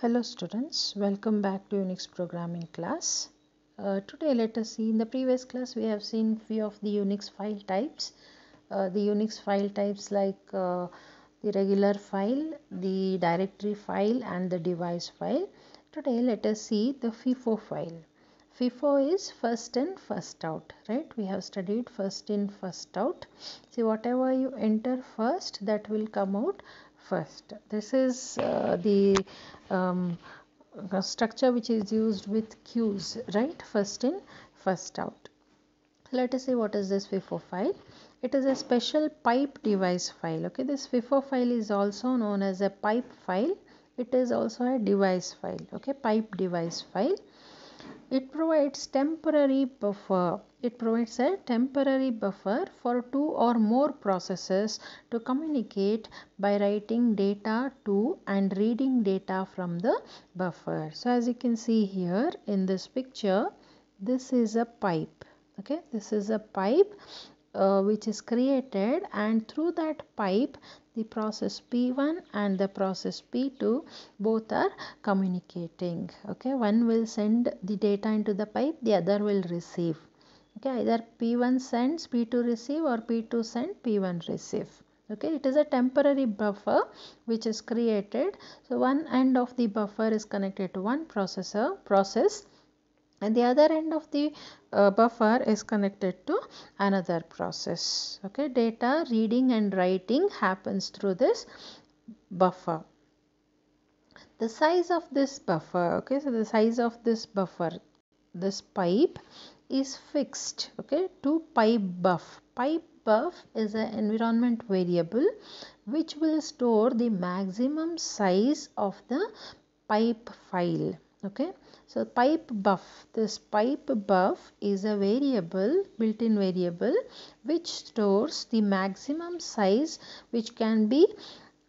Hello students, welcome back to Unix programming class. Uh, today let us see, in the previous class we have seen few of the Unix file types. Uh, the Unix file types like uh, the regular file, the directory file and the device file. Today let us see the FIFO file. FIFO is first in first out right we have studied first in first out see whatever you enter first that will come out first. This is uh, the um, uh, structure which is used with cues, right? First in, first out. Let us see what is this FIFO file. It is a special pipe device file. Okay, this FIFO file is also known as a pipe file. It is also a device file. Okay, pipe device file. It provides temporary buffer it provides a temporary buffer for two or more processes to communicate by writing data to and reading data from the buffer. So as you can see here in this picture, this is a pipe. Okay, this is a pipe uh, which is created and through that pipe the process P1 and the process P2 both are communicating okay one will send the data into the pipe the other will receive okay either p1 sends p2 receive or p2 send p1 receive okay it is a temporary buffer which is created so one end of the buffer is connected to one processor process and the other end of the uh, buffer is connected to another process okay data reading and writing happens through this buffer the size of this buffer okay so the size of this buffer this pipe is fixed okay to pipe buff. Pipe buff is an environment variable which will store the maximum size of the pipe file okay so pipe buff this pipe buff is a variable built-in variable which stores the maximum size which can be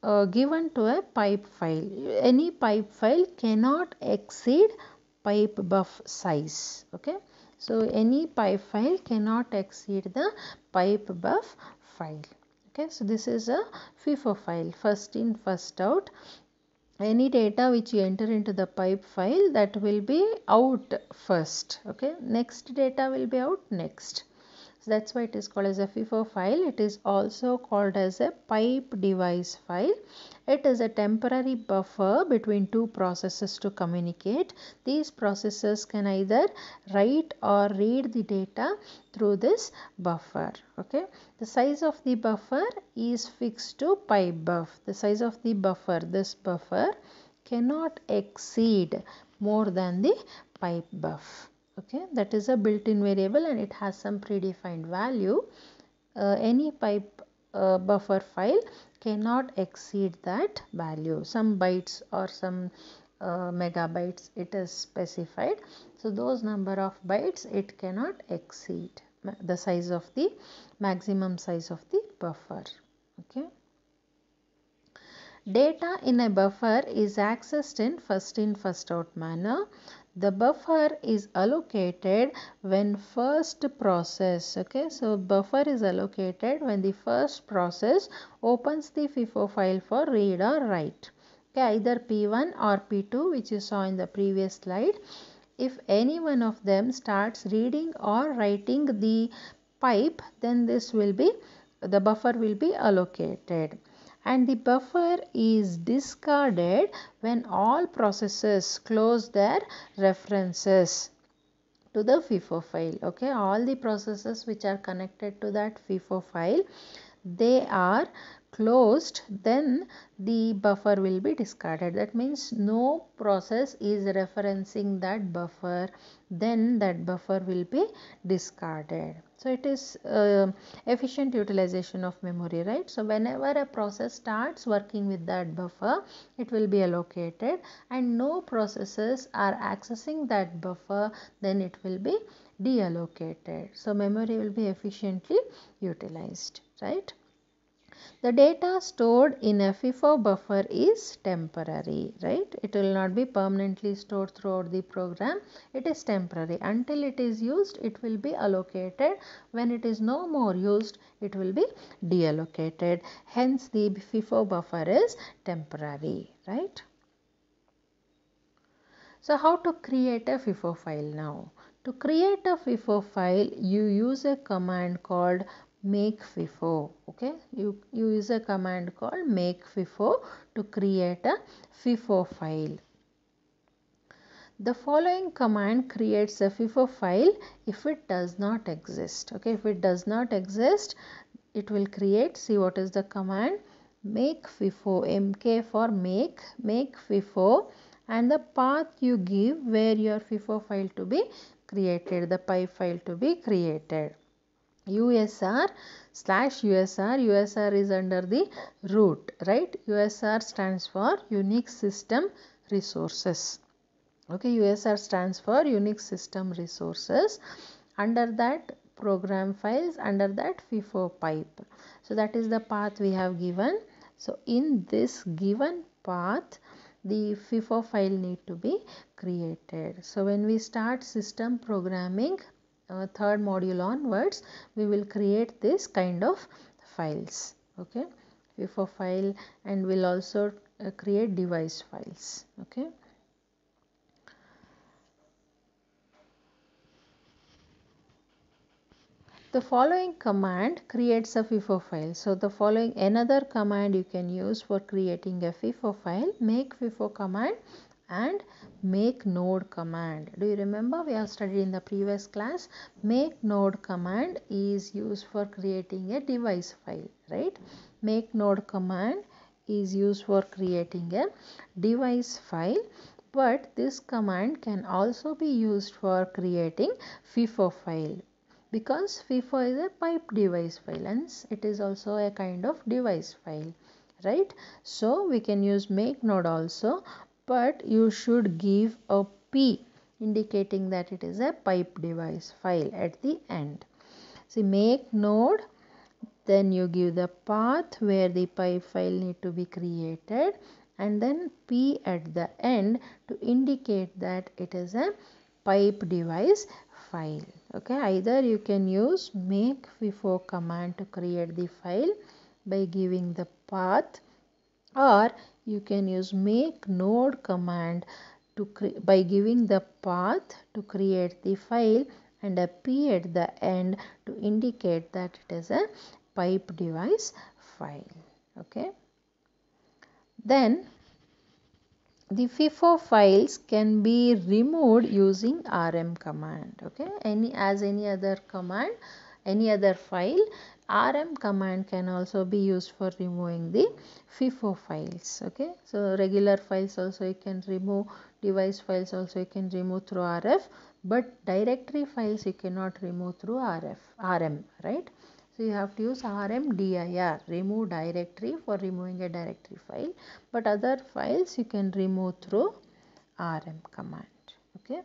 uh, given to a pipe file any pipe file cannot exceed pipe buff size okay so any pipe file cannot exceed the pipe buff file. Okay, so this is a FIFO file, first in, first out. Any data which you enter into the pipe file that will be out first. Okay, next data will be out next that's why it is called as a FIFO file it is also called as a pipe device file it is a temporary buffer between two processes to communicate these processes can either write or read the data through this buffer okay the size of the buffer is fixed to pipe buff the size of the buffer this buffer cannot exceed more than the pipe buff okay that is a built-in variable and it has some predefined value uh, any pipe uh, buffer file cannot exceed that value some bytes or some uh, megabytes it is specified so those number of bytes it cannot exceed the size of the maximum size of the buffer okay data in a buffer is accessed in first in first out manner the buffer is allocated when first process okay so buffer is allocated when the first process opens the FIFO file for read or write okay either P1 or P2 which you saw in the previous slide if any one of them starts reading or writing the pipe then this will be the buffer will be allocated and the buffer is discarded when all processes close their references to the FIFO file. Okay, all the processes which are connected to that FIFO file, they are closed then the buffer will be discarded that means no process is referencing that buffer then that buffer will be discarded so it is uh, efficient utilization of memory right so whenever a process starts working with that buffer it will be allocated and no processes are accessing that buffer then it will be deallocated so memory will be efficiently utilized right the data stored in a FIFO buffer is temporary, right? It will not be permanently stored throughout the program. It is temporary. Until it is used, it will be allocated. When it is no more used, it will be deallocated. Hence, the FIFO buffer is temporary, right? So, how to create a FIFO file now? To create a FIFO file, you use a command called make FIFO okay you, you use a command called make FIFO to create a FIFO file. The following command creates a FIFO file if it does not exist okay if it does not exist it will create see what is the command make FIFO mk for make make FIFO and the path you give where your FIFO file to be created the PI file to be created USR slash USR. USR is under the root, right? USR stands for Unique System Resources. Okay, USR stands for Unique System Resources. Under that program files, under that FIFO pipe. So that is the path we have given. So in this given path, the FIFO file need to be created. So when we start system programming, uh, third module onwards we will create this kind of files okay for file and we'll also uh, create device files okay The following command creates a FIFO file. So the following another command you can use for creating a FIFO file. Make FIFO command and make node command do you remember we have studied in the previous class make node command is used for creating a device file right make node command is used for creating a device file but this command can also be used for creating FIFO file because FIFO is a pipe device file and it is also a kind of device file right so we can use make node also but you should give a P indicating that it is a pipe device file at the end. See make node then you give the path where the pipe file need to be created and then P at the end to indicate that it is a pipe device file okay either you can use make before command to create the file by giving the path or you can use make node command to by giving the path to create the file and a p at the end to indicate that it is a pipe device file okay then the FIFO files can be removed using rm command okay any as any other command any other file rm command can also be used for removing the FIFO files okay so regular files also you can remove device files also you can remove through rf but directory files you cannot remove through rf rm right so you have to use rmdir remove directory for removing a directory file but other files you can remove through rm command okay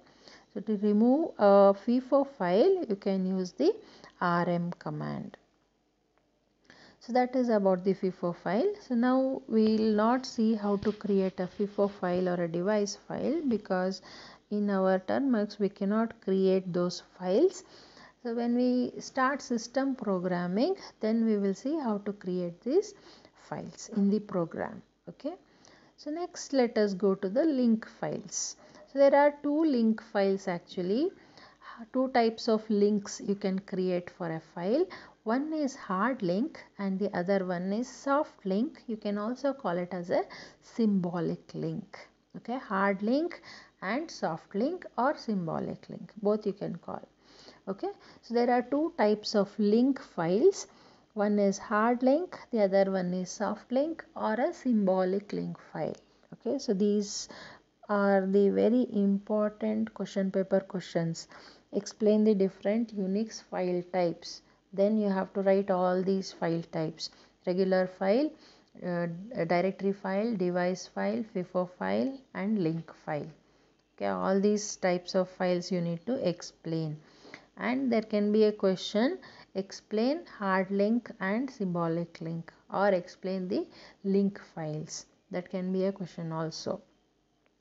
so to remove a FIFO file you can use the rm command so that is about the FIFO file so now we will not see how to create a FIFO file or a device file because in our termux we cannot create those files so when we start system programming then we will see how to create these files in the program okay so next let us go to the link files so there are two link files actually two types of links you can create for a file one is hard link and the other one is soft link you can also call it as a symbolic link okay hard link and soft link or symbolic link both you can call okay so there are two types of link files one is hard link the other one is soft link or a symbolic link file okay so these are the very important question paper questions explain the different unix file types then you have to write all these file types regular file uh, directory file device file fifo file and link file okay all these types of files you need to explain and there can be a question explain hard link and symbolic link or explain the link files that can be a question also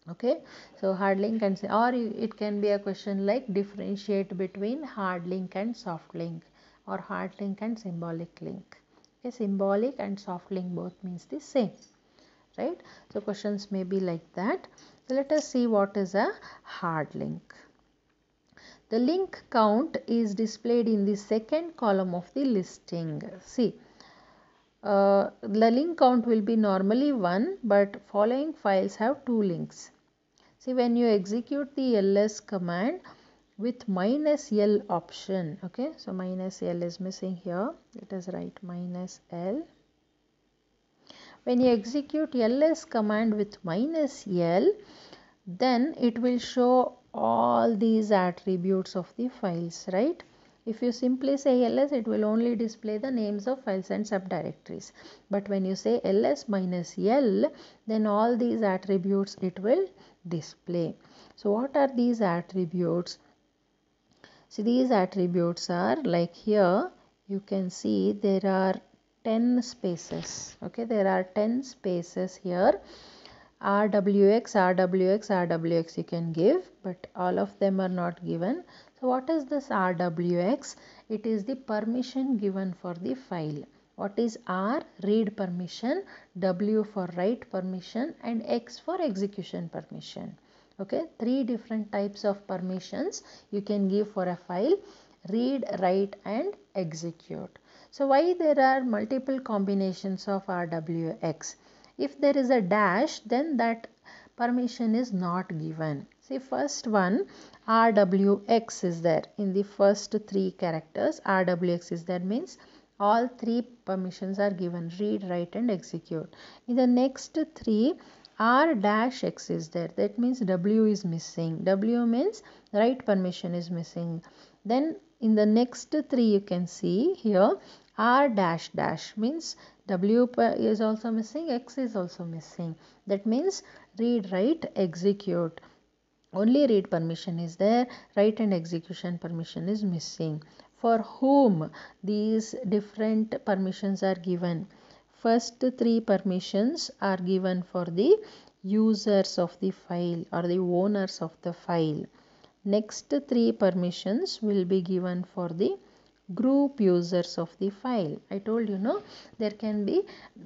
okay so hard link and or it can be a question like differentiate between hard link and soft link or hard link and symbolic link. Okay, symbolic and soft link both means the same, right? So questions may be like that. So let us see what is a hard link. The link count is displayed in the second column of the listing. See, uh, the link count will be normally 1 but following files have 2 links. See when you execute the ls command with minus L option okay so minus L is missing here let us write minus L when you execute ls command with minus L then it will show all these attributes of the files right if you simply say ls it will only display the names of files and subdirectories but when you say ls minus l then all these attributes it will display so what are these attributes so these attributes are like here you can see there are 10 spaces. Okay, there are 10 spaces here. RWX, RWX, RWX you can give but all of them are not given. So what is this RWX? It is the permission given for the file. What is R? Read permission, W for write permission and X for execution permission okay three different types of permissions you can give for a file read write and execute so why there are multiple combinations of rwx if there is a dash then that permission is not given see first one rwx is there in the first three characters rwx is there means all three permissions are given read write and execute in the next three r dash x is there that means w is missing w means write permission is missing then in the next three you can see here r dash dash means w is also missing x is also missing that means read write execute only read permission is there write and execution permission is missing for whom these different permissions are given first three permissions are given for the users of the file or the owners of the file. Next three permissions will be given for the group users of the file. I told you know there can be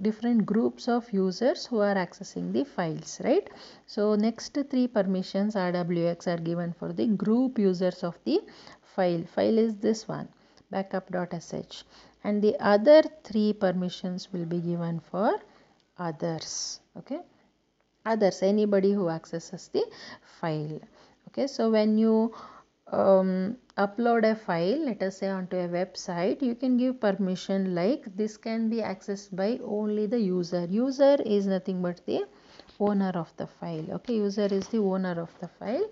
different groups of users who are accessing the files, right? So next three permissions RWX are given for the group users of the file. File is this one backup.sh and the other three permissions will be given for others okay others anybody who accesses the file okay so when you um, upload a file let us say onto a website you can give permission like this can be accessed by only the user user is nothing but the owner of the file okay user is the owner of the file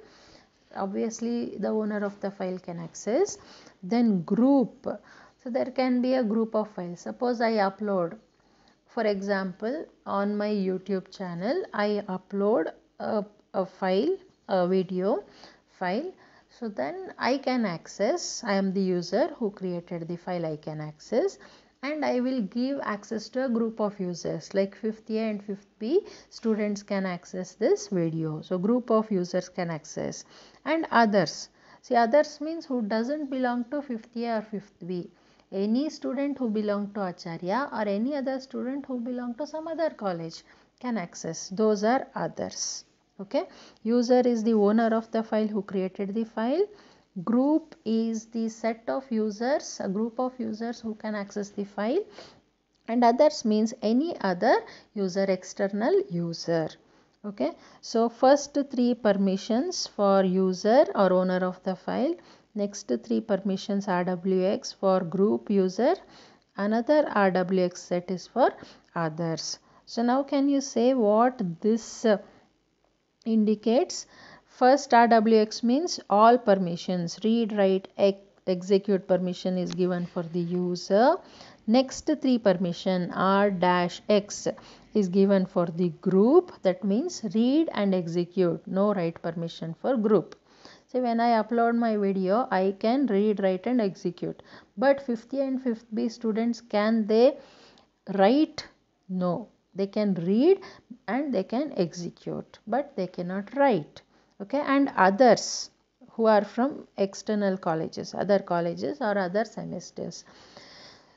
obviously the owner of the file can access then group so there can be a group of files suppose i upload for example on my youtube channel i upload a, a file a video file so then i can access i am the user who created the file i can access and I will give access to a group of users like 5th A and 5th B students can access this video. So group of users can access and others. See others means who doesn't belong to 5th A or 5th B any student who belong to acharya or any other student who belong to some other college can access those are others okay user is the owner of the file who created the file group is the set of users a group of users who can access the file and others means any other user external user okay so first three permissions for user or owner of the file next three permissions rwx for group user another rwx set is for others so now can you say what this indicates First RWX means all permissions read, write, ex execute permission is given for the user. Next three permission R dash X is given for the group that means read and execute no write permission for group. So when I upload my video I can read, write and execute. But 5th and 5th B students can they write? No. They can read and they can execute but they cannot write okay and others who are from external colleges other colleges or other semesters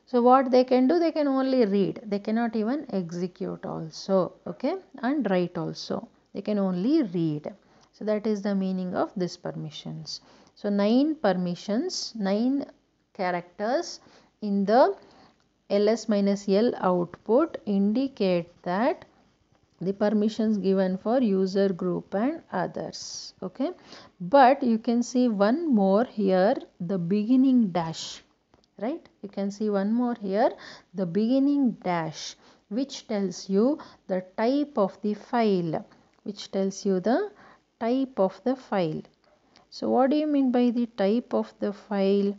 so what they can do they can only read they cannot even execute also okay and write also they can only read so that is the meaning of this permissions so nine permissions nine characters in the ls minus l output indicate that the permissions given for user group and others okay but you can see one more here the beginning dash right you can see one more here the beginning dash which tells you the type of the file which tells you the type of the file so what do you mean by the type of the file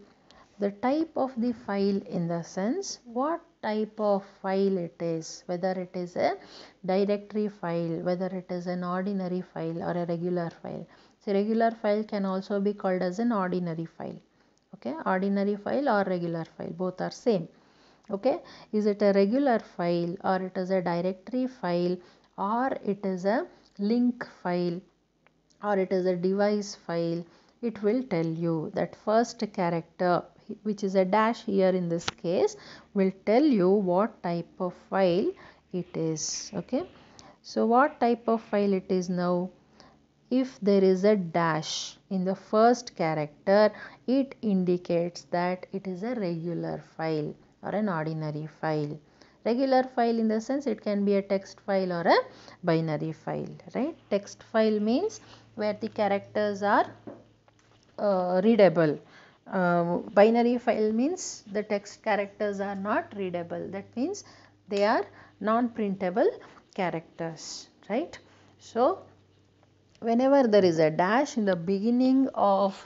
the type of the file in the sense what type of file it is whether it is a directory file whether it is an ordinary file or a regular file so regular file can also be called as an ordinary file okay ordinary file or regular file both are same okay is it a regular file or it is a directory file or it is a link file or it is a device file it will tell you that first character which is a dash here in this case will tell you what type of file it is okay so what type of file it is now if there is a dash in the first character it indicates that it is a regular file or an ordinary file regular file in the sense it can be a text file or a binary file right text file means where the characters are uh, readable uh, binary file means the text characters are not readable that means they are non-printable characters right so whenever there is a dash in the beginning of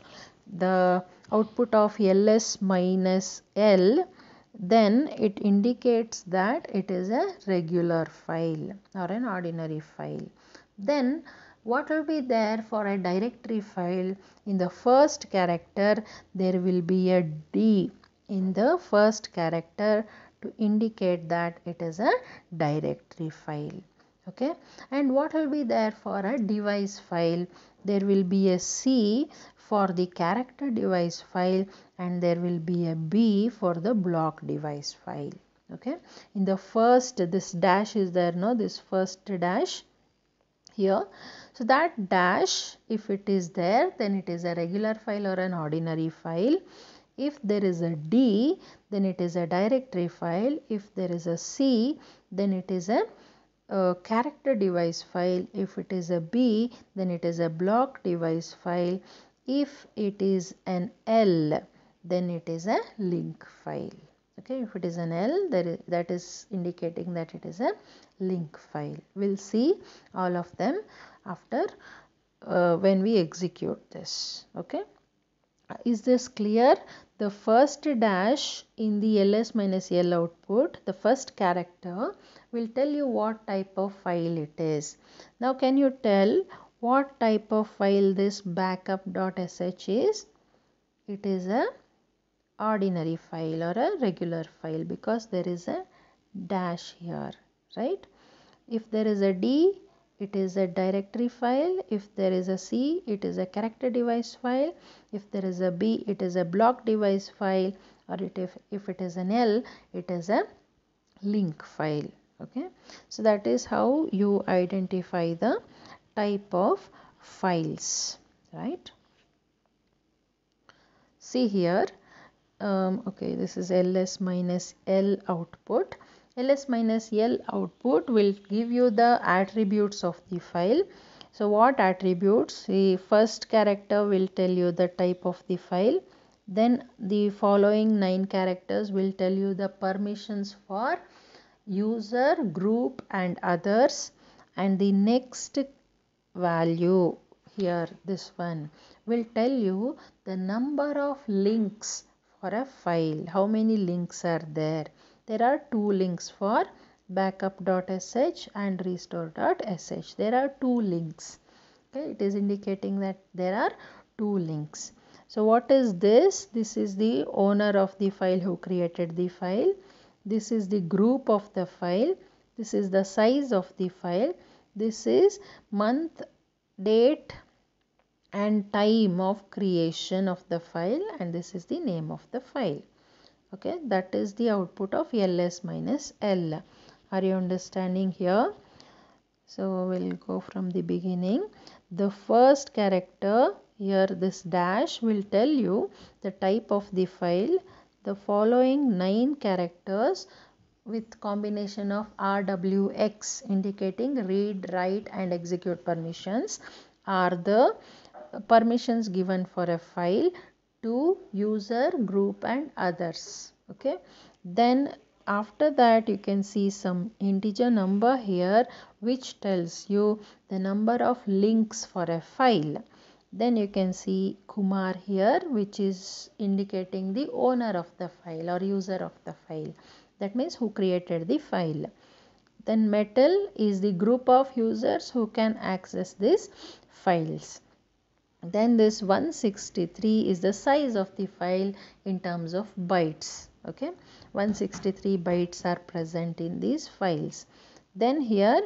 the output of ls minus l then it indicates that it is a regular file or an ordinary file then what will be there for a directory file in the first character there will be a d in the first character to indicate that it is a directory file okay and what will be there for a device file there will be a c for the character device file and there will be a b for the block device file okay in the first this dash is there no this first dash here. So that dash if it is there then it is a regular file or an ordinary file. If there is a D then it is a directory file. If there is a C then it is a a character device file if it is a b then it is a block device file if it is an l then it is a link file okay if it is an L that is indicating that it is a link file we'll see all of them after uh, when we execute this okay uh, is this clear the first dash in the ls minus l output the first character will tell you what type of file it is now can you tell what type of file this backup.sh is it is a ordinary file or a regular file because there is a dash here right if there is a d it is a directory file if there is a c it is a character device file if there is a b it is a block device file or it if, if it is an l it is a link file okay so that is how you identify the type of files right see here um, okay this is ls minus l output ls minus l output will give you the attributes of the file so what attributes the first character will tell you the type of the file then the following nine characters will tell you the permissions for user group and others and the next value here this one will tell you the number of links for a file how many links are there there are two links for backup.sh and restore.sh there are two links okay it is indicating that there are two links so what is this this is the owner of the file who created the file this is the group of the file this is the size of the file this is month date and time of creation of the file and this is the name of the file okay that is the output of ls minus l are you understanding here so we'll go from the beginning the first character here this dash will tell you the type of the file the following nine characters with combination of rwx indicating read write and execute permissions are the permissions given for a file to user group and others okay then after that you can see some integer number here which tells you the number of links for a file then you can see Kumar here which is indicating the owner of the file or user of the file that means who created the file then metal is the group of users who can access these files then this 163 is the size of the file in terms of bytes okay 163 bytes are present in these files then here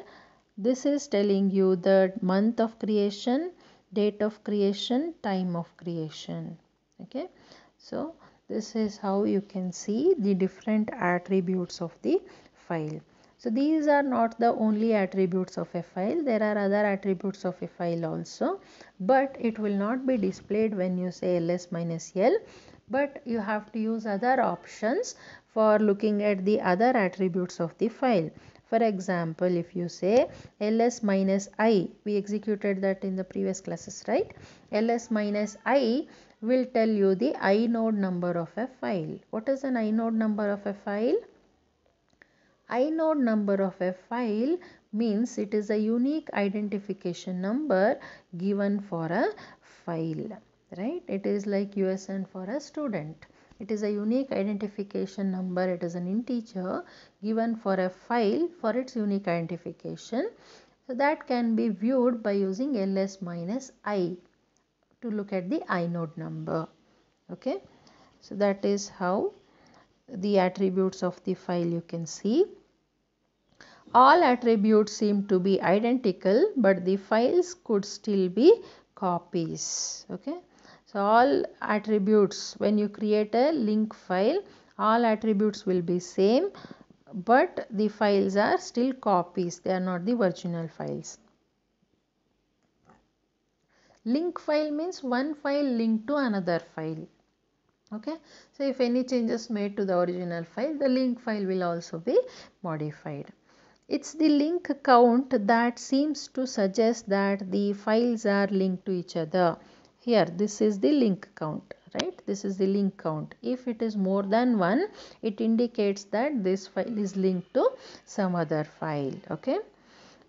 this is telling you the month of creation date of creation time of creation okay so this is how you can see the different attributes of the file so these are not the only attributes of a file. There are other attributes of a file also, but it will not be displayed when you say ls minus l, but you have to use other options for looking at the other attributes of the file. For example, if you say ls minus i, we executed that in the previous classes, right? ls minus i will tell you the inode number of a file. What is an inode number of a file? inode number of a file means it is a unique identification number given for a file right it is like usn for a student it is a unique identification number it is an integer given for a file for its unique identification so that can be viewed by using ls minus i to look at the inode number okay so that is how the attributes of the file you can see. All attributes seem to be identical but the files could still be copies. Okay. So all attributes when you create a link file all attributes will be same but the files are still copies they are not the original files. Link file means one file linked to another file okay so if any changes made to the original file the link file will also be modified it's the link count that seems to suggest that the files are linked to each other here this is the link count right this is the link count if it is more than one it indicates that this file is linked to some other file okay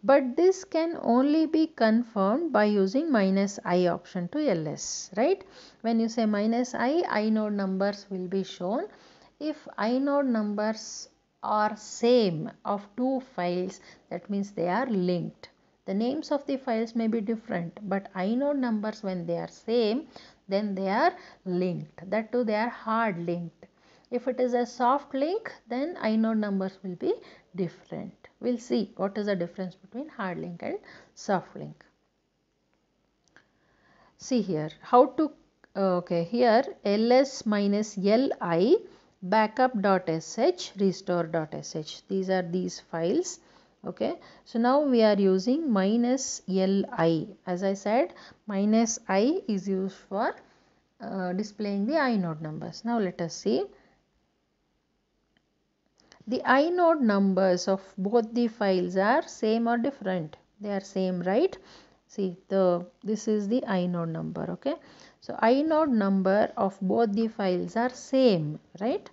but this can only be confirmed by using minus i option to ls right when you say minus i i node numbers will be shown if i node numbers are same of two files that means they are linked the names of the files may be different but i node numbers when they are same then they are linked that too they are hard linked if it is a soft link then inode numbers will be different. We will see what is the difference between hard link and soft link. See here how to okay here ls minus li backup.sh restore.sh these are these files okay so now we are using minus li as i said minus i is used for uh, displaying the inode numbers now let us see the inode numbers of both the files are same or different. They are same, right? See, the this is the inode number, okay? So, inode number of both the files are same, right?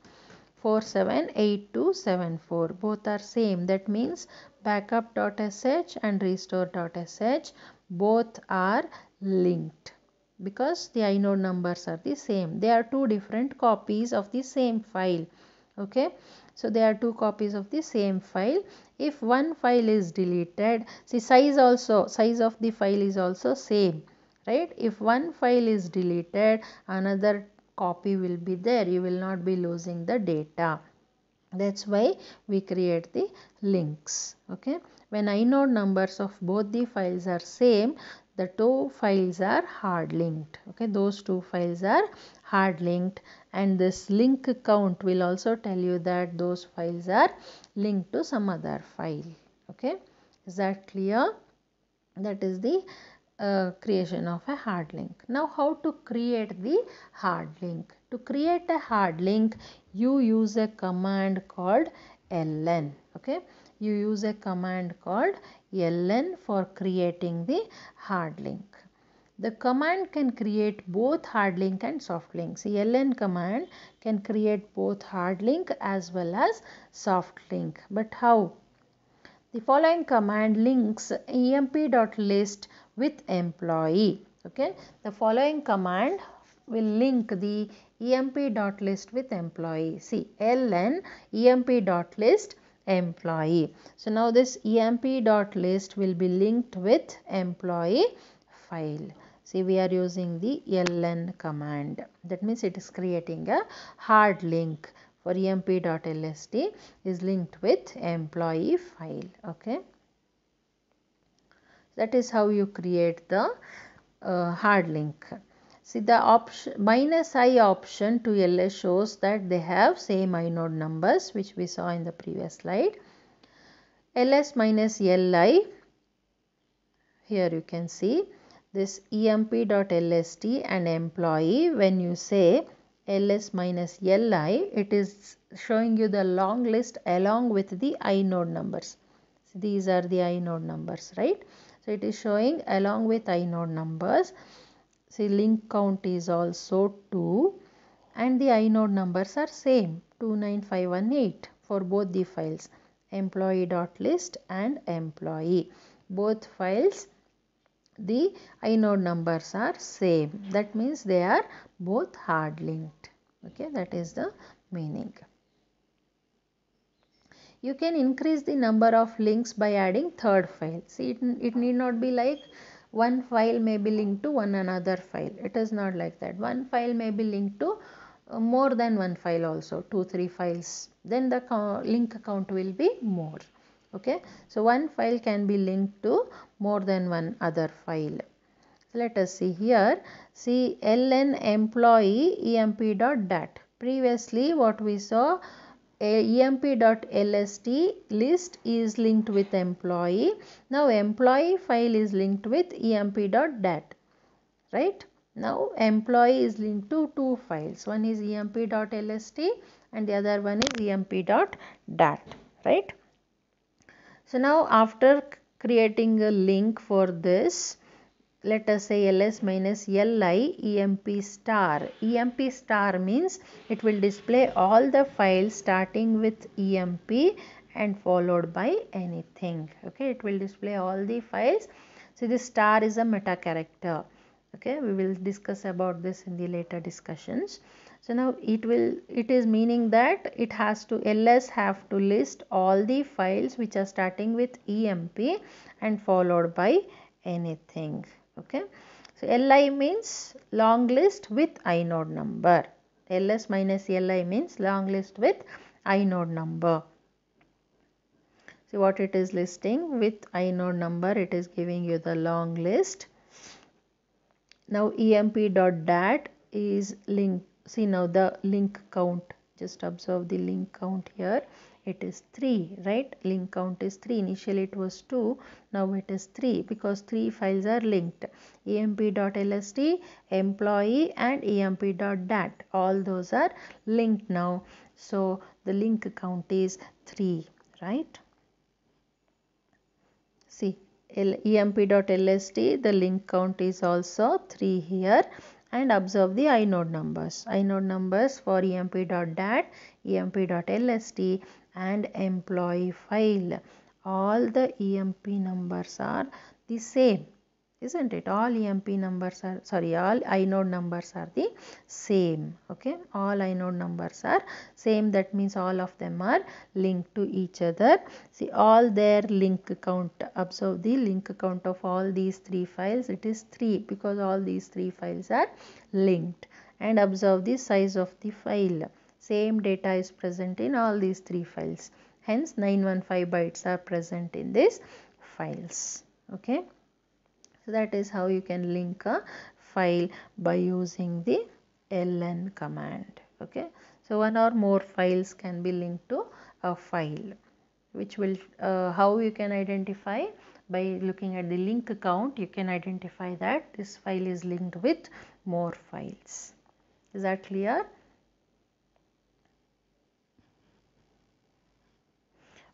478274 both are same that means backup.sh and restore.sh both are linked because the inode numbers are the same they are two different copies of the same file okay so there are two copies of the same file. If one file is deleted, see size also, size of the file is also same, right? If one file is deleted, another copy will be there. You will not be losing the data. That's why we create the links, okay? When inode numbers of both the files are same, the two files are hard linked okay those two files are hard linked and this link count will also tell you that those files are linked to some other file okay is that clear that is the uh, creation of a hard link now how to create the hard link to create a hard link you use a command called ln okay you use a command called ln for creating the hard link the command can create both hard link and soft link. So ln command can create both hard link as well as soft link. But how? The following command links emp.list with employee. Okay. The following command will link the emp.list with employee. See ln emp.list employee. So now this emp.list will be linked with employee file see we are using the ln command that means it is creating a hard link for emp.lst is linked with employee file okay that is how you create the uh, hard link see the option minus i option to ls shows that they have same inode numbers which we saw in the previous slide ls minus li here you can see this emp.lst and employee when you say ls minus li it is showing you the long list along with the inode numbers so these are the inode numbers right so it is showing along with inode numbers see link count is also 2 and the inode numbers are same 29518 for both the files employee.list and employee both files the inode numbers are same that means they are both hard linked okay that is the meaning you can increase the number of links by adding third file see it, it need not be like one file may be linked to one another file it is not like that one file may be linked to uh, more than one file also two three files then the link count will be more okay so one file can be linked to more than one other file so let us see here see ln employee emp dot dat previously what we saw emp. Lst list is linked with employee now employee file is linked with emp. Dat, right now employee is linked to two files one is emp. Lst and the other one is emp. Dat, right so now after creating a link for this let us say ls minus li emp star emp star means it will display all the files starting with emp and followed by anything okay it will display all the files so this star is a meta character okay we will discuss about this in the later discussions so now it will it is meaning that it has to ls have to list all the files which are starting with emp and followed by anything okay. So li means long list with inode number ls minus li means long list with inode number. See what it is listing with inode number it is giving you the long list. Now emp dot dat is linked see now the link count just observe the link count here it is 3 right link count is 3 initially it was 2 now it is 3 because 3 files are linked emp.lst employee and emp.dat all those are linked now so the link count is 3 right see emp.lst the link count is also 3 here and observe the inode numbers. Inode numbers for emp.dat, emp.lst and employee file. All the emp numbers are the same isn't it all emp numbers are sorry all inode numbers are the same okay all inode numbers are same that means all of them are linked to each other see all their link count observe the link count of all these three files it is 3 because all these three files are linked and observe the size of the file same data is present in all these three files hence 915 bytes are present in these files okay so that is how you can link a file by using the ln command okay so one or more files can be linked to a file which will uh, how you can identify by looking at the link count you can identify that this file is linked with more files is that clear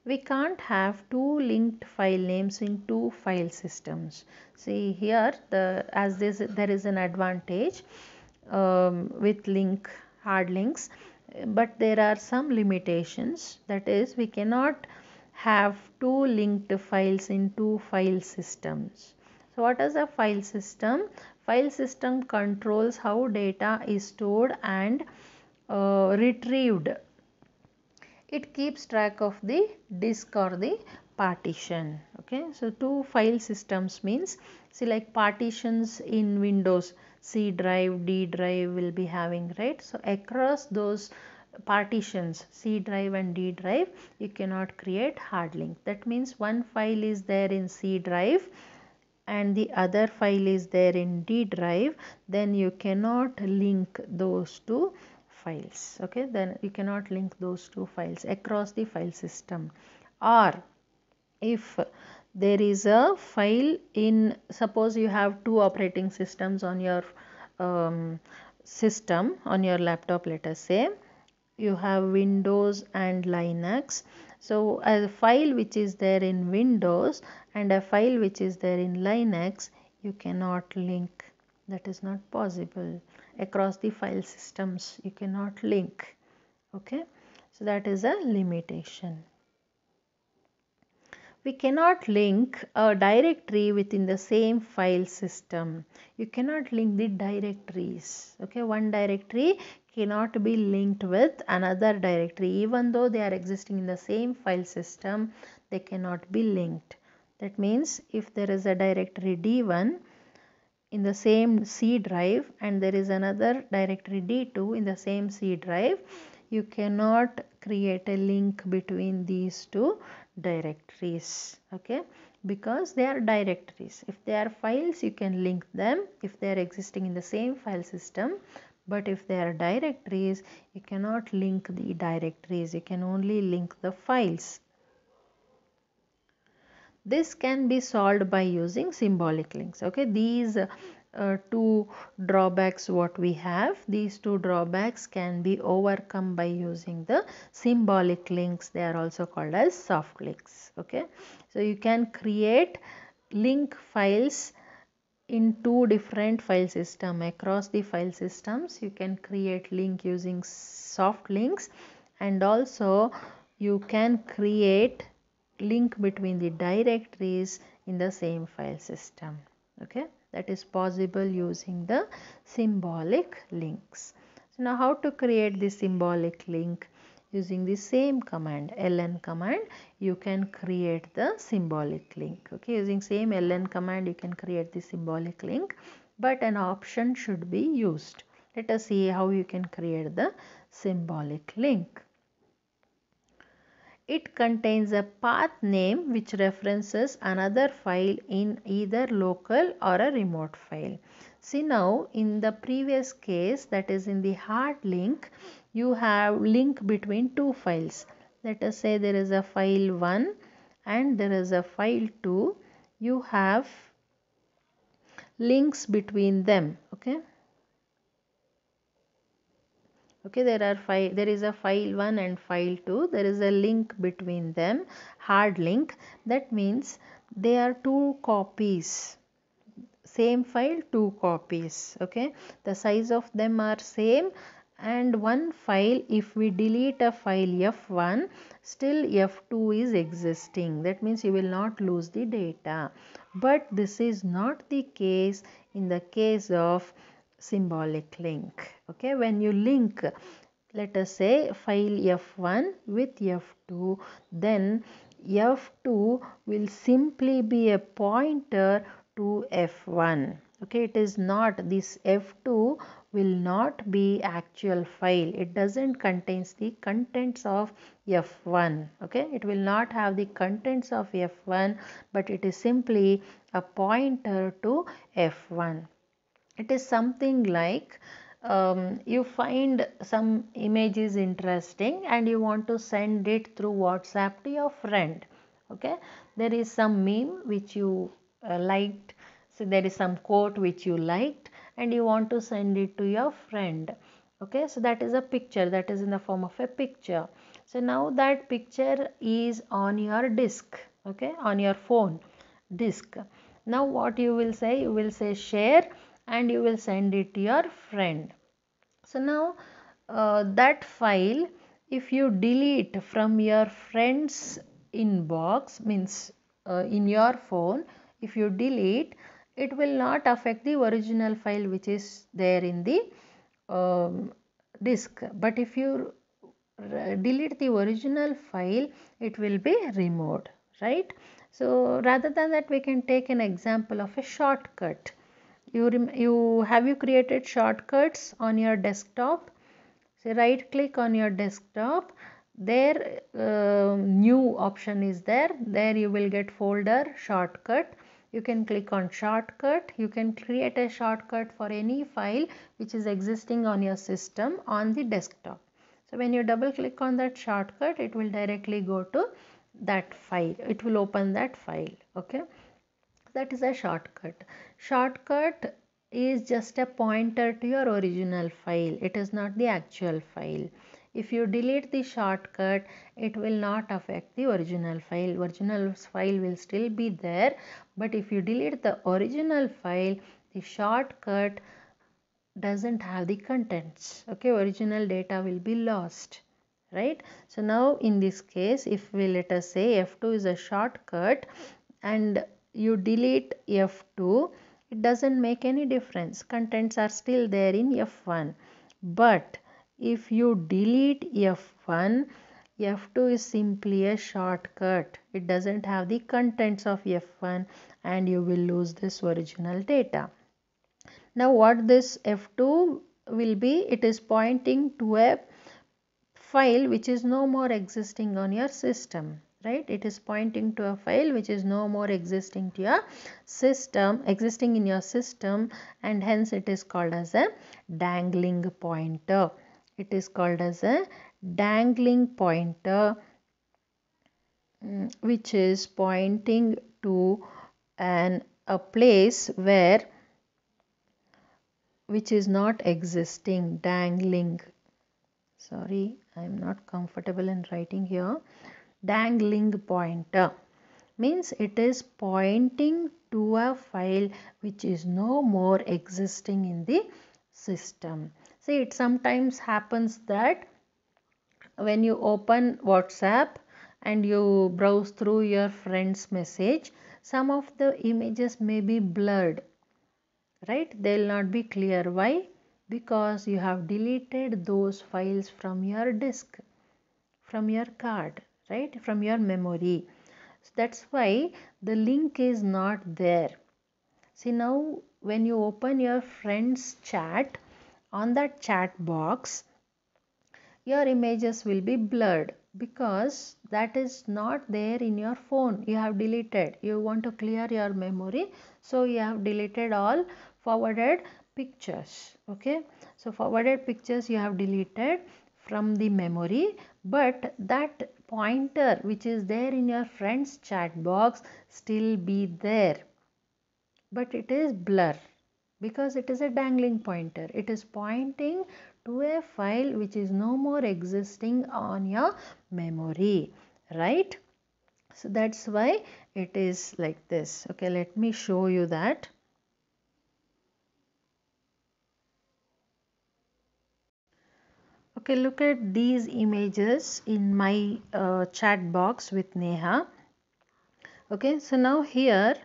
we can't have two linked file names in two file systems see here the as this there is an advantage um, with link hard links but there are some limitations that is we cannot have two linked files in two file systems so what is a file system file system controls how data is stored and uh, retrieved it keeps track of the disk or the partition okay so two file systems means see like partitions in windows c drive d drive will be having right so across those partitions C drive and D drive you cannot create hard link that means one file is there in C drive and the other file is there in D drive then you cannot link those two files okay then you cannot link those two files across the file system or if there is a file in suppose you have two operating systems on your um, system on your laptop let us say you have windows and linux so a file which is there in windows and a file which is there in linux you cannot link that is not possible across the file systems you cannot link okay so that is a limitation we cannot link a directory within the same file system you cannot link the directories okay one directory cannot be linked with another directory even though they are existing in the same file system they cannot be linked that means if there is a directory d1 in the same C drive and there is another directory D2 in the same C drive you cannot create a link between these two directories okay because they are directories if they are files you can link them if they are existing in the same file system but if they are directories you cannot link the directories you can only link the files this can be solved by using symbolic links. Okay, these uh, two drawbacks what we have these two drawbacks can be overcome by using the symbolic links they are also called as soft links okay so you can create link files in two different file system across the file systems you can create link using soft links and also you can create link between the directories in the same file system okay that is possible using the symbolic links so now how to create the symbolic link using the same command ln command you can create the symbolic link okay using same ln command you can create the symbolic link but an option should be used let us see how you can create the symbolic link it contains a path name which references another file in either local or a remote file. See now in the previous case that is in the hard link you have link between two files. Let us say there is a file 1 and there is a file 2. You have links between them okay okay there are file there is a file 1 and file 2 there is a link between them hard link that means they are two copies same file two copies okay the size of them are same and one file if we delete a file f1 still f2 is existing that means you will not lose the data but this is not the case in the case of symbolic link okay when you link let us say file f1 with f2 then f2 will simply be a pointer to f1 okay it is not this f2 will not be actual file it doesn't contains the contents of f1 okay it will not have the contents of f1 but it is simply a pointer to f1 it is something like um, you find some images interesting and you want to send it through whatsapp to your friend okay there is some meme which you uh, liked so there is some quote which you liked and you want to send it to your friend okay so that is a picture that is in the form of a picture so now that picture is on your disk okay on your phone disk now what you will say you will say share and you will send it to your friend so now uh, that file if you delete from your friends inbox means uh, in your phone if you delete it will not affect the original file which is there in the um, disk but if you uh, delete the original file it will be removed right so rather than that we can take an example of a shortcut you, you have you created shortcuts on your desktop so right click on your desktop there uh, new option is there there you will get folder shortcut you can click on shortcut you can create a shortcut for any file which is existing on your system on the desktop so when you double click on that shortcut it will directly go to that file it will open that file okay that is a shortcut shortcut is just a pointer to your original file it is not the actual file if you delete the shortcut it will not affect the original file original file will still be there but if you delete the original file the shortcut doesn't have the contents okay original data will be lost right so now in this case if we let us say f2 is a shortcut and you delete f2 it doesn't make any difference contents are still there in f1 but if you delete f1 f2 is simply a shortcut it doesn't have the contents of f1 and you will lose this original data now what this f2 will be it is pointing to a file which is no more existing on your system right it is pointing to a file which is no more existing to your system existing in your system and hence it is called as a dangling pointer it is called as a dangling pointer mm, which is pointing to an a place where which is not existing dangling sorry i am not comfortable in writing here dangling pointer means it is pointing to a file which is no more existing in the system. See it sometimes happens that when you open WhatsApp and you browse through your friend's message some of the images may be blurred right they'll not be clear why because you have deleted those files from your disk from your card right from your memory so that's why the link is not there see now when you open your friends chat on that chat box your images will be blurred because that is not there in your phone you have deleted you want to clear your memory so you have deleted all forwarded pictures okay so forwarded pictures you have deleted from the memory but that pointer which is there in your friend's chat box still be there but it is blur because it is a dangling pointer it is pointing to a file which is no more existing on your memory right so that's why it is like this okay let me show you that Okay, look at these images in my uh, chat box with Neha. Okay, so now here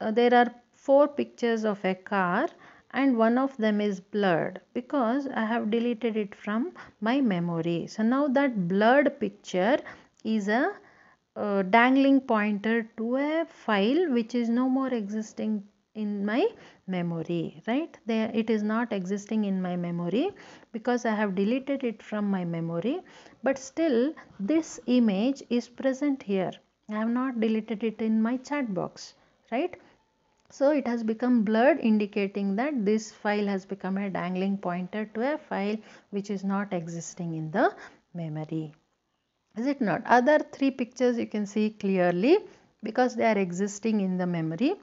uh, there are four pictures of a car and one of them is blurred because I have deleted it from my memory. So now that blurred picture is a uh, dangling pointer to a file which is no more existing in my memory right there it is not existing in my memory because i have deleted it from my memory but still this image is present here i have not deleted it in my chat box right so it has become blurred indicating that this file has become a dangling pointer to a file which is not existing in the memory is it not other three pictures you can see clearly because they are existing in the memory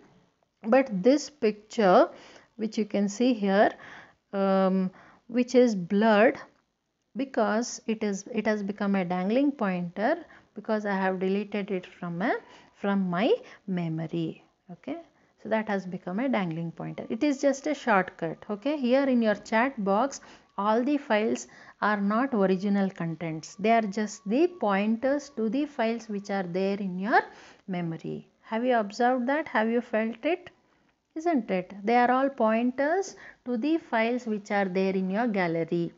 but this picture which you can see here um, which is blurred because it is it has become a dangling pointer because I have deleted it from a from my memory okay so that has become a dangling pointer it is just a shortcut okay here in your chat box all the files are not original contents they are just the pointers to the files which are there in your memory have you observed that? Have you felt it? Isn't it? They are all pointers to the files which are there in your gallery.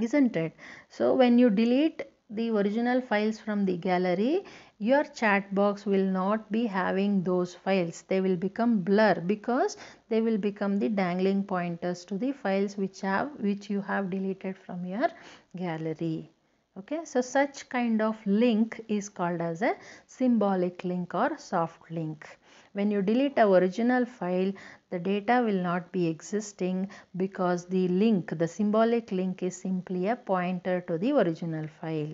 Isn't it? So when you delete the original files from the gallery, your chat box will not be having those files. They will become blur because they will become the dangling pointers to the files which have which you have deleted from your gallery okay so such kind of link is called as a symbolic link or soft link when you delete a original file the data will not be existing because the link the symbolic link is simply a pointer to the original file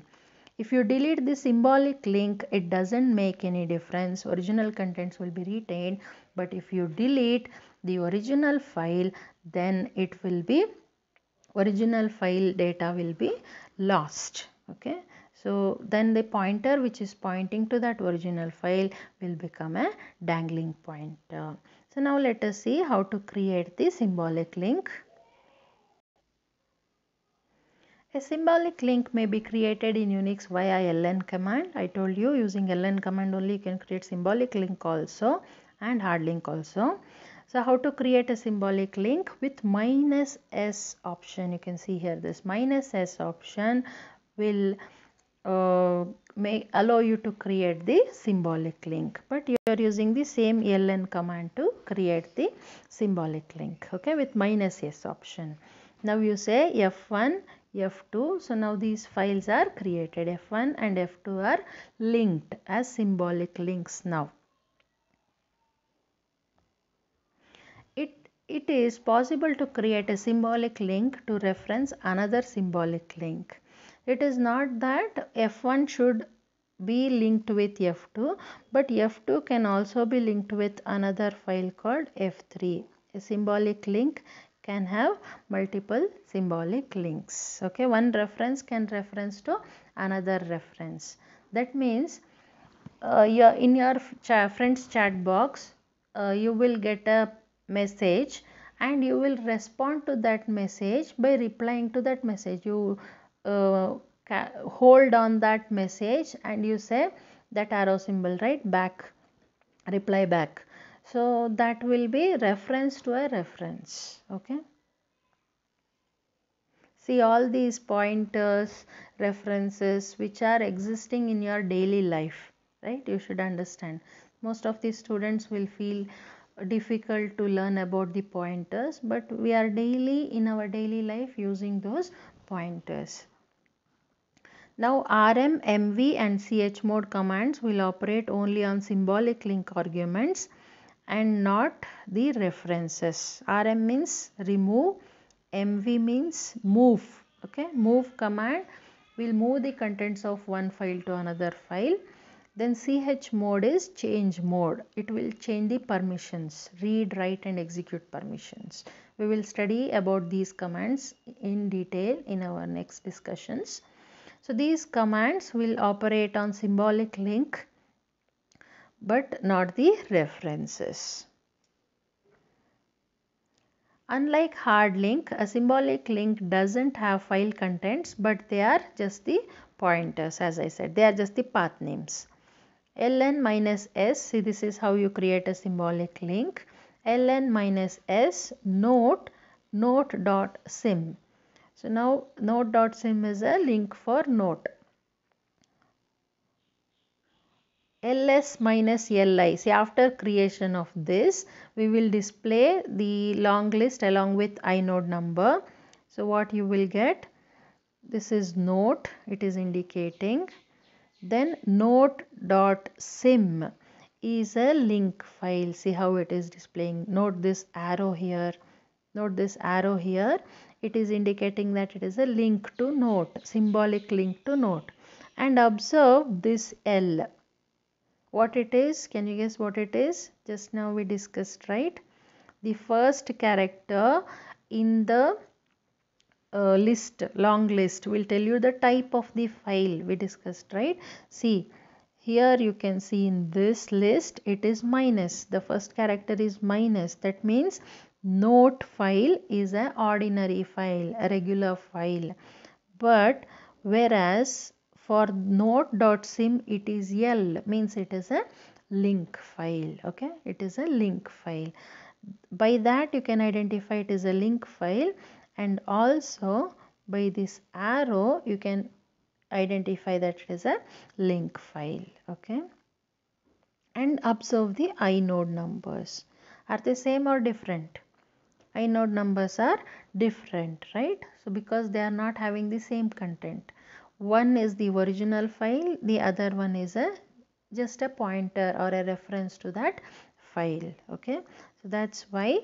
if you delete the symbolic link it doesn't make any difference original contents will be retained but if you delete the original file then it will be original file data will be lost okay so then the pointer which is pointing to that original file will become a dangling pointer so now let us see how to create the symbolic link a symbolic link may be created in Unix via ln command. I told you using ln command only you can create symbolic link also and hard link also. So how to create a symbolic link with minus s option. You can see here this minus s option will uh, may allow you to create the symbolic link but you are using the same ln command to create the symbolic link okay with minus s option now you say f1 f2 so now these files are created f1 and f2 are linked as symbolic links now it it is possible to create a symbolic link to reference another symbolic link it is not that f1 should be linked with f2 but f2 can also be linked with another file called f3 a symbolic link can have multiple symbolic links okay one reference can reference to another reference that means uh, your, in your friends chat box uh, you will get a message and you will respond to that message by replying to that message you uh, hold on that message and you say that arrow symbol right back reply back so that will be reference to a reference okay see all these pointers references which are existing in your daily life right you should understand most of the students will feel difficult to learn about the pointers but we are daily in our daily life using those pointers now RM, MV and CH mode commands will operate only on symbolic link arguments and not the references. RM means remove, MV means move. Okay, move command will move the contents of one file to another file. Then CH mode is change mode. It will change the permissions, read, write and execute permissions. We will study about these commands in detail in our next discussions. So these commands will operate on symbolic link but not the references. Unlike hard link, a symbolic link doesn't have file contents but they are just the pointers as I said. They are just the path names. ln minus s, see this is how you create a symbolic link. ln minus s note note dot sim so now node.sim is a link for node. ls minus li. See after creation of this we will display the long list along with inode number. So what you will get this is node. it is indicating then node.sim is a link file see how it is displaying note this arrow here note this arrow here it is indicating that it is a link to note symbolic link to note and observe this L what it is can you guess what it is just now we discussed right the first character in the uh, list long list will tell you the type of the file we discussed right see here you can see in this list it is minus the first character is minus that means note file is an ordinary file a regular file but whereas for note.sim it is L means it is a link file okay it is a link file by that you can identify it is a link file and also by this arrow you can identify that it is a link file okay and observe the inode numbers are they same or different inode numbers are different, right? So, because they are not having the same content. One is the original file, the other one is a just a pointer or a reference to that file, okay? So, that's why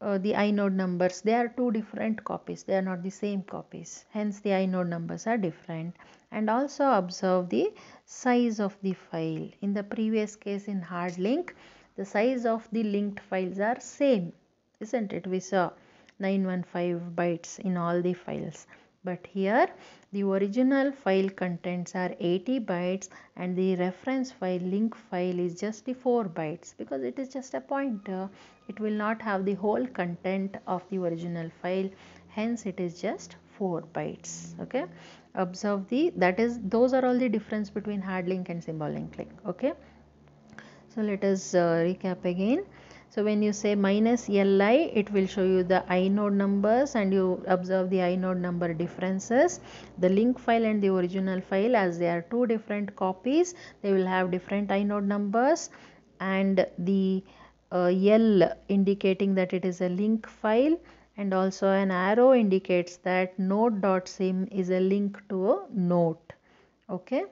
uh, the inode numbers, they are two different copies, they are not the same copies. Hence, the inode numbers are different. And also observe the size of the file. In the previous case in hard link, the size of the linked files are same isn't it we saw 915 bytes in all the files but here the original file contents are 80 bytes and the reference file link file is just the 4 bytes because it is just a pointer it will not have the whole content of the original file hence it is just 4 bytes okay observe the that is those are all the difference between hard link and symbol link link okay so let us uh, recap again so when you say minus Li, it will show you the inode numbers and you observe the inode number differences. The link file and the original file as they are two different copies, they will have different inode numbers and the uh, L indicating that it is a link file and also an arrow indicates that node.sim is a link to a note. Okay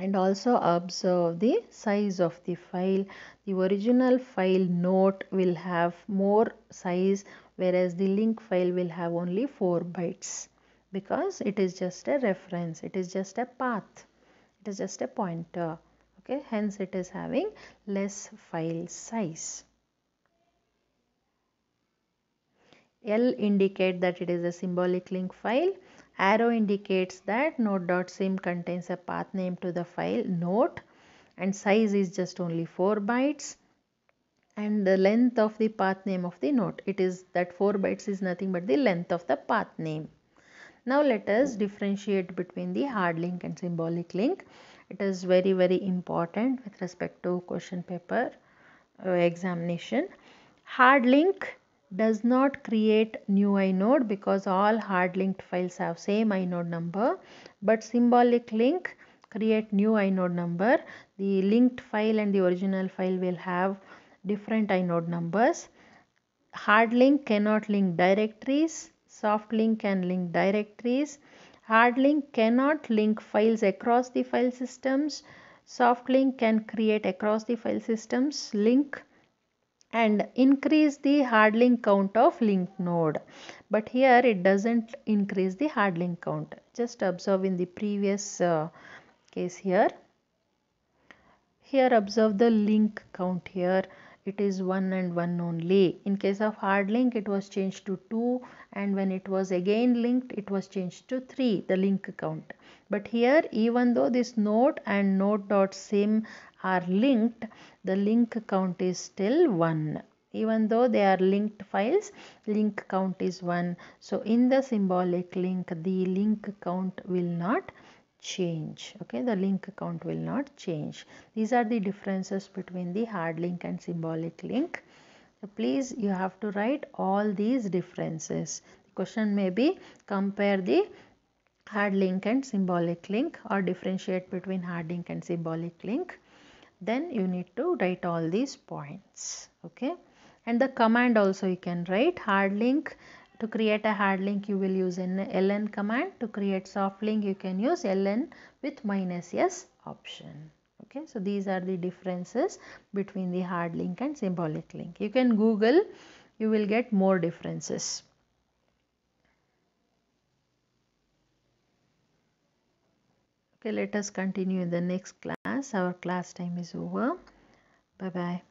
and also observe the size of the file the original file note will have more size whereas the link file will have only 4 bytes because it is just a reference it is just a path it is just a pointer okay hence it is having less file size L indicate that it is a symbolic link file Arrow indicates that node.sim contains a path name to the file node and size is just only 4 bytes and the length of the path name of the node. It is that 4 bytes is nothing but the length of the path name. Now let us differentiate between the hard link and symbolic link. It is very very important with respect to question paper uh, examination. Hard link does not create new inode because all hard linked files have same inode number but symbolic link create new inode number the linked file and the original file will have different inode numbers hard link cannot link directories soft link can link directories hard link cannot link files across the file systems soft link can create across the file systems link and increase the link count of link node but here it doesn't increase the link count just observe in the previous uh, case here here observe the link count here it is one and one only in case of hard link it was changed to two and when it was again linked it was changed to three the link count but here even though this node and node dot same are linked the link count is still 1 even though they are linked files link count is 1 so in the symbolic link the link count will not change okay the link count will not change these are the differences between the hard link and symbolic link so please you have to write all these differences the question may be compare the hard link and symbolic link or differentiate between hard link and symbolic link then you need to write all these points okay and the command also you can write hard link to create a hard link you will use an ln command to create soft link you can use ln with minus s option okay so these are the differences between the hard link and symbolic link you can google you will get more differences Okay, let us continue in the next class. Our class time is over. Bye bye.